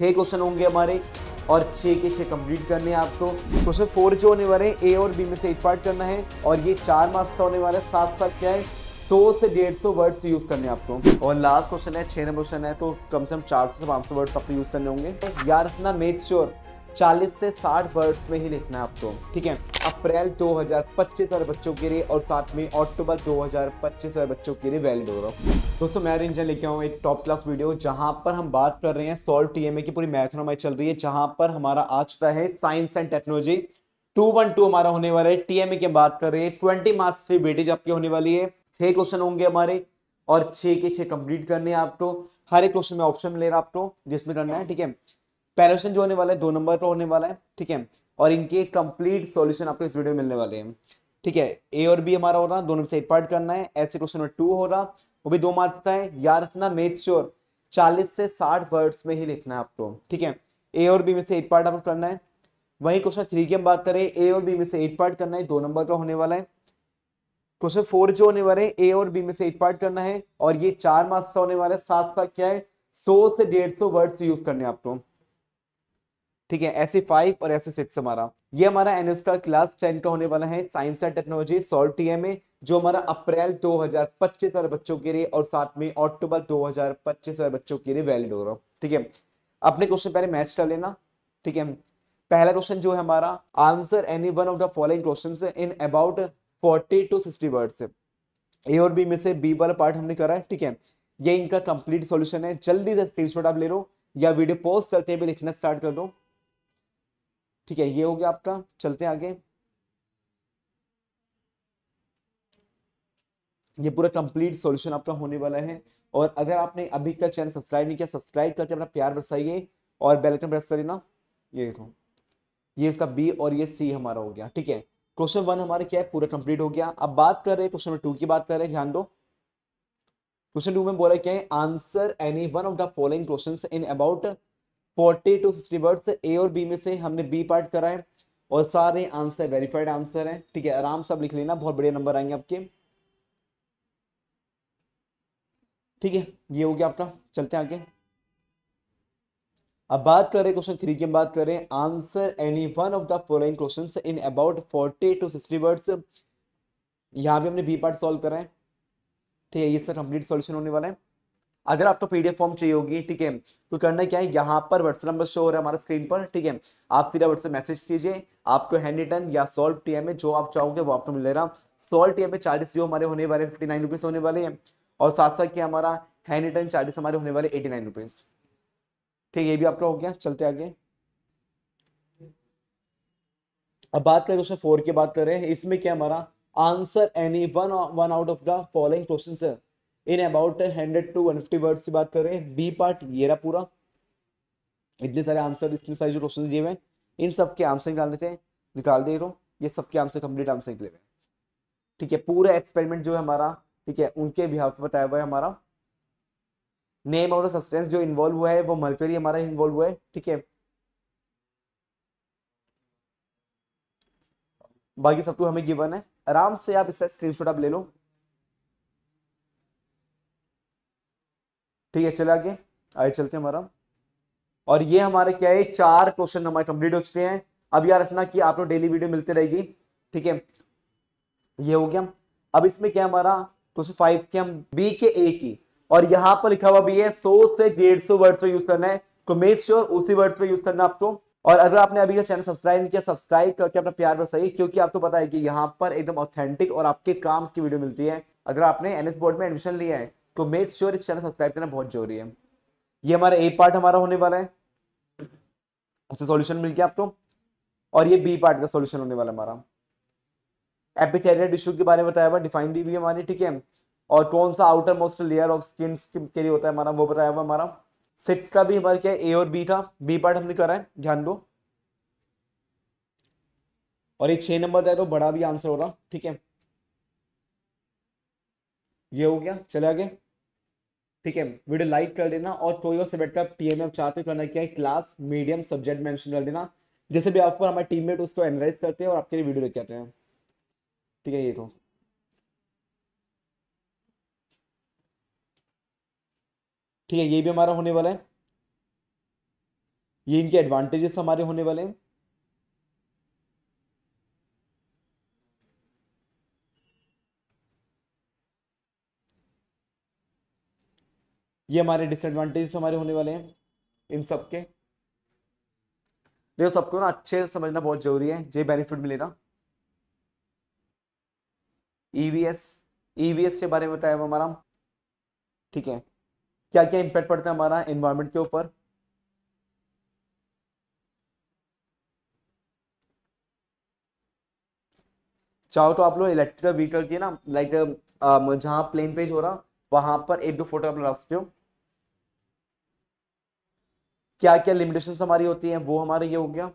छः क्वेश्चन होंगे हमारे और छः के छः कंप्लीट करने हैं आपको क्वेश्चन तो फोर जो होने वाले हैं ए और बी में से एक पार्ट करना है और ये चार मार्क्स का होने वाला है सात सात क्या है सौ से डेढ़ सौ वर्ड्स यूज करने आपको और लास्ट क्वेश्चन है छः नंबर क्वेश्चन है तो कम से कम चार सौ से पाँच सौ वर्ड्स आपको यूज करने होंगे यार अपना मेक श्योर 40 से 60 वर्ड्स में ही लिखना है आपको तो, ठीक है अप्रैल 2025 और बच्चों के लिए और साथ में अक्टूबर 2025 और बच्चों के लिए वैलिड हो रहा दोस्तों मैं रिंजन लेके आऊँ एक टॉप क्लास वीडियो जहाँ पर हम बात कर रहे हैं सॉल्व टीएमए की पूरी मैथनोमाई चल रही है जहाँ पर हमारा आज का है science and technology two one two हमारा होने वाला है टीएमए की हम बात कर रहे हैं ट्वेंटी मार्क्स की वेटेज आपकी होने वाली है छह क्वेश्चन होंगे हमारे और छह के छह कंप्लीट करने हैं आपको तो। हर एक क्वेश्चन में ऑप्शन मिलेगा आपको तो, जिसमें करना है ठीक है पैलोशन जो होने वाला है दो नंबर पर होने वाला है ठीक है और इनके कंप्लीट सॉल्यूशन आपको इस वीडियो में मिलने वाले हैं ठीक है ए और बी हमारा हो रहा दोनों में से पार्ट करना है ऐसे क्वेश्चन नंबर टू हो रहा वो भी दो मार्क्स का है याद रखना मेक श्योर चालीस से साठ वर्ड्स में ही लिखना है आपको ठीक है ए और बी में से एट पार्ट आपको करना है वही क्वेश्चन थ्री की हम बात करें ए और बी में से एट पार्ट करना है दो नंबर का होने वाला है क्वेश्चन फोर जो होने वाले ए और बी में से एट पार्ट करना है और ये चार मार्क्स का होने वाला है साथ साथ क्या है सौ से डेढ़ सौ वर्ड्स यूज करने आपको ठीक है ऐसे फाइव और ऐसे सिक्स हमारा ये हमारा एन का क्लास टेन का होने वाला है science and technology solve TMA जो हमारा अप्रैल 2025 वाले बच्चों के लिए और साथ में अक्टूबर 2025 वाले बच्चों के लिए वैलिड हो रहा ठीक है अपने क्वेश्चन पहले मैच कर लेना ठीक है पहला क्वेश्चन जो है हमारा answer any one of the following question in about forty to sixty words A और बी में से बी वाला पार्ट हमने करा है ठीक है ये इनका कंप्लीट सोल्यूशन है जल्दी से स्क्रीनशॉट आप ले लो या वीडियो पोस्ट करते हुए लिखना स्टार्ट कर दो ठीक है ये हो गया आपका चलते हैं आगे ये पूरा कंप्लीट सॉल्यूशन आपका होने वाला है और अगर आपने अभी का चैनल सब्सक्राइब नहीं किया सब्सक्राइब करके अपना प्यार बरसाइए और बेल आइकन प्रेस करिए ना ये देखो ये इसका बी और ये सी हमारा हो गया ठीक है क्वेश्चन वन हमारे क्या है पूरा कंप्लीट हो गया अब बात कर रहे हैं क्वेश्चन नंबर टू की बात कर रहे हैं ध्यान दो क्वेश्चन टू में बोला क्या है answer any one of the following question in about forty to sixty word A और बी में से हमने बी पार्ट करा है और सारे आंसर वेरीफाइड आंसर है ठीक है आराम से आप लिख लेना बहुत बढ़िया नंबर आएंगे आपके ठीक है ये हो गया आपका चलते हैं आगे अब बात करें क्वेश्चन थ्री की बात करें answer any one of the following question in about forty to sixty words यहां भी हमने बी पार्ट सॉल्व करा है ठीक है ये सर कंप्लीट सॉल्यूशन होने वाला है अगर आपको तो पीडीएफ फॉर्म चाहिए होगी ठीक है तो करना क्या है यहाँ पर व्हाट्सएप नंबर शो हो रहा है हमारा स्क्रीन पर ठीक है आप सीधा व्हाट्सएप मैसेज कीजिए आपको हैंड रिटर्न या सोल्व टीएम में जो आप चाहोगे वो आपको मिल रहा सोल्व टीएम में चालीस जो हमारे होने वाले फिफ्टी नाइन होने वाले हैं और साथ साथ क्या हमारा हैंड रिटर्न चार्जेस हमारे होने वाले एटी नाइन रुपीज ठीक है ये भी आपका हो गया चलते आगे अब बात करें क्वेश्चन फोर की बात करें इसमें क्या हमारा answer any one one out of the following question है in about hundred to one fifty words की बात कर रहे हैं बी पार्ट ये रहा पूरा इतने सारे आंसर इतने सारे जो क्वेश्चन दिए हुए इन सब के आंसर निकाल लेते हैं निकाल दे रहा ये सबके आंसर कंप्लीट आंसर निकले हुए ठीक है पूरा एक्सपेरिमेंट जो है हमारा ठीक है उनके बिहाफ पे बताया हुआ है हमारा नेम और सब्सटेंस जो इन्वॉल्व हुआ है वो मल्पेरी हमारा इन्वॉल्व हुआ है ठीक है बाकी सब तो हमें गिवन है आराम से आप इसका स्क्रीनशॉट आप ले लो ठीक है चले आगे आगे चलते हैं हमारा और ये हमारे क्या है चार क्वेश्चन हमारे कंप्लीट हो चुके हैं अब यार रखना कि लोग डेली वीडियो मिलती रहेगी ठीक है ये हो गया अब इसमें क्या हमारा तो क्वेश्चन फाइव के हम बी के ए की और यहाँ पर लिखा हुआ भी है सौ से डेढ़ सौ वर्ड्स पर यूज करना है तो मेक श्योर उसी वर्ड्स पर यूज करना आपको और अगर आपने अभी का चैनल सब्सक्राइब नहीं किया सब्सक्राइब करके अपना प्यार बसाइए क्योंकि आपको पता है कि यहाँ पर एकदम ऑथेंटिक और आपके काम की वीडियो मिलती है अगर आपने एनएस बोर्ड में एडमिशन लिया है तो मेक श्योर इस चैनल सब्सक्राइब करना बहुत जरूरी है ये हमारा ए पार्ट हमारा होने वाला है उससे सॉल्यूशन मिल गया आपको और ये बी पार्ट का सॉल्यूशन होने वाला हमारा एपिथेरियल टिश्यू के बारे में बताया हुआ डिफाइन डी भी हमारी ठीक है और कौन सा outermost layer of skin के लिए होता है हमारा वो बताया हुआ हमारा सिक्स का भी हमारा क्या है ए और बी था बी पार्ट हमने करा है ध्यान दो और ये छह नंबर था तो बड़ा भी आंसर हो रहा ठीक है ये हो गया चले आगे ठीक है वीडियो लाइक कर देना और कोई और सब्जेक्ट का टी एम चाहते करना क्या है क्लास मीडियम सब्जेक्ट मेंशन कर देना जैसे भी आप पर हमारे टीम मेट उसको एनालाइज करते हैं और आपके लिए वीडियो लेके आते हैं ठीक है ये तो ठीक है ये भी हमारा होने वाला है ये इनके एडवांटेजेस हमारे होने वाले हैं ये हमारे डिसएडवांटेजेस हमारे होने वाले हैं इन सब के देखो सबको ना अच्छे से समझना बहुत जरूरी है जे बेनिफिट मिले ना ईवीएस e ईवीएस e के बारे में बताया हमारा ठीक है क्या क्या इम्पैक्ट पड़ता है हमारा इन्वायरमेंट के ऊपर चाहो तो आप लोग इलेक्ट्रिकल व्हीकल की ना लाइक जहां प्लेन पेज हो रहा वहां पर एक दो फोटो आप लगा सकते हो क्या क्या लिमिटेशन हमारी होती है वो हमारे ये हो गया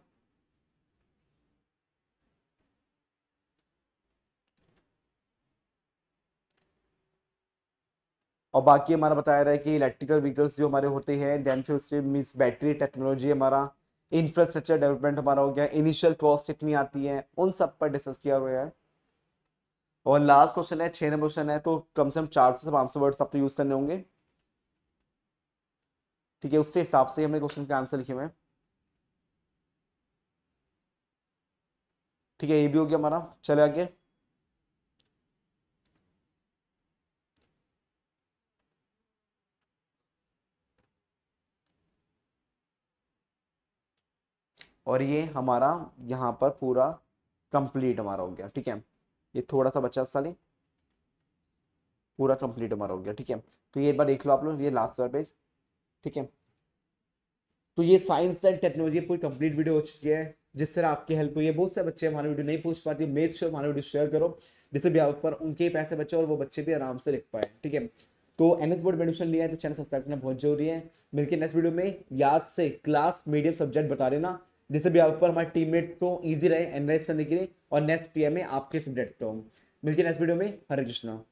और बाकी हमारा बताया रहा है कि इलेक्ट्रिकल व्हीकल्स जो हमारे होते हैं देन फिर उससे मीन्स बैटरी टेक्नोलॉजी हमारा इंफ्रास्ट्रक्चर डेवलपमेंट हमारा हो गया इनिशियल कॉस्ट कितनी आती है उन सब पर डिस्कस किया हुआ है और लास्ट क्वेश्चन है छः नंबर क्वेश्चन है तो कम से कम चार से पाँच सौ वर्ड्स आपको यूज़ करने होंगे ठीक है उसके हिसाब से हमने क्वेश्चन के आंसर लिखे हुए हैं ठीक है ये भी हो गया हमारा चले आगे और ये हमारा यहाँ पर पूरा कंप्लीट हमारा हो गया ठीक है ये थोड़ा सा बचा साली पूरा कंप्लीट हमारा हो गया ठीक है तो ये एक बार देख लो आप लोग ये लास्ट पेज ठीक है तो ये साइंस एंड टेक्नोलॉजी पूरी कंप्लीट वीडियो हो चुकी है जिससे आपकी हेल्प हुई है बहुत सारे बच्चे हमारे वीडियो नहीं पूछ पाते मेज श्योर हमारे वीडियो शेयर करो जिससे भी आप पर उनके पैसे बचे और वो बच्चे भी आराम से लिख पाए ठीक है तो एन एच बोर्ड एडमिशन लिया है तो चैनल सब्सक्राइब करना बहुत जरूरी है मिलकर नेक्स्ट वीडियो में याद से क्लास मीडियम सब्जेक्ट बता देना जिससे भी आप पर हमारे टीममेट्स को ईजी रहे एनराइज करने के लिए और नेक्स्ट ईयर में आपके सब्जेक्ट को मिलकर नेक्स्ट वीडियो में हरे कृष्णा